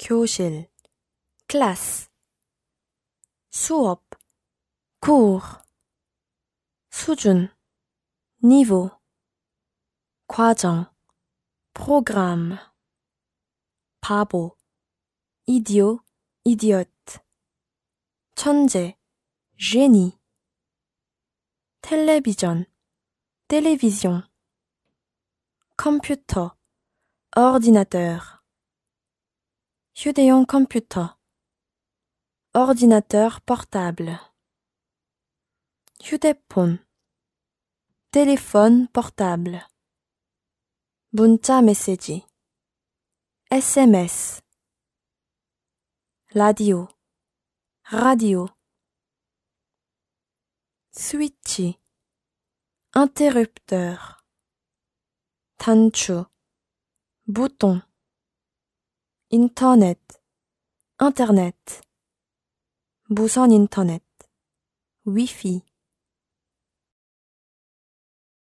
교실 클래스 수업 cours 수준 niveau 과정 프로그램 바보 idiot idiot 천재 génie 텔레비전 télévision 컴퓨터 ordinateur 휴대용 컴퓨터 ordinateur portable 휴대폰 téléphone portable Bunta 메시지 SMS Radio radio Switchy interrupteur Tancho bouton Internet Internet bousson Internet WiFi